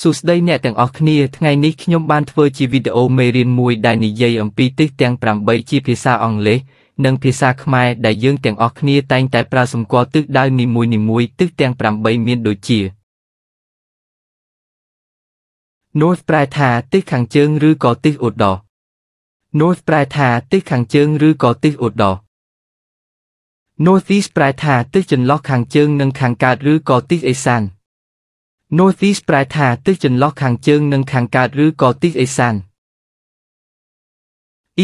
សួស្តីអ្នកទាំងអស់គ្នាថ្ងៃនេះខ្ញុំបានធ្វើជាវីដេអូមេរៀនមួយដែលនិយាយអំពីទិសទាំង8ជាភាសាអង់គ្លេសនិងភាសាខ្មែរដែលយើងទាំងអស់គ្នាតែងតែ ប្រើសម្គាល់ទិសដៅនីមួយៗទិសទាំង8មានដូចជា North ប្រែថាទិសខាងជើងឬក៏ទិសឧត្តរ North ប្រែថាទិសខាងជើងឬក៏ទិសឧត្តរ Northeast ប្រែថាទិសចន្លោះខាងជើង និងខាងកើតឬក៏ទិសឦសាន។ Northeast ប្រែថាទិសចន្លោះខាងជើងនិងខាងកើតឬក៏ទិសឦសាន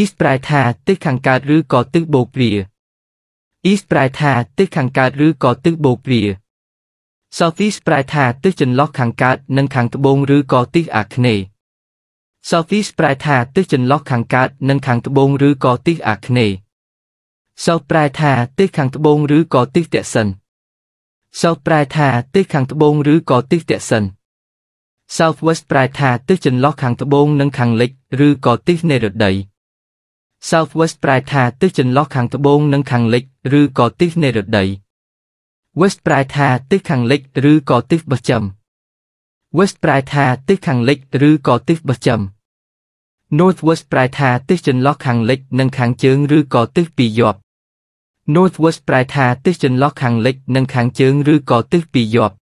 East ប្រែថាទិសខាងកើតឬក៏ទិសបូព្រា East ប្រែថា ទិសខាងកើតឬក៏ទិសបូព្រា Southeast ប្រែថា ទិសចន្លោះខាងកើតនិងខាងត្បូងឬក៏ទិសអាគ្នេយ៍ Southeast ប្រែថាទិសចន្លោះខាងកើតនិងខាងត្បូងឬក៏ទិសអាគ្នេយ៍ South ប្រែថាទិសខាងត្បូងឬក៏ទិសតិសិន។ South ប្រែថាទិសខាងត្បូងឬក៏ទិសទាក់សិន Southwest ប្រែថាទិសចន្លោះខាងត្បូងនិងខាងលិចឬក៏ទិសនិរតី Southwest ប្រែថាទិសចន្លោះខាងត្បូងនិងខាងលិចឬក៏ទិសនិរតី West ប្រែថាទិសខាងលិចឬក៏ទិសបស្ចិម West ប្រែថាទិសខាងលិចឬក៏ទិសបស្ចិម Northwest ប្រែថាទិសចន្លោះខាងលិចនិងខាងជើង ឬក៏ទិសពីយប់ Northwest ប្រែថាទិសចន្លោះខាងលិចនិងខាងជើងឬក៏ទិសពីរយប់។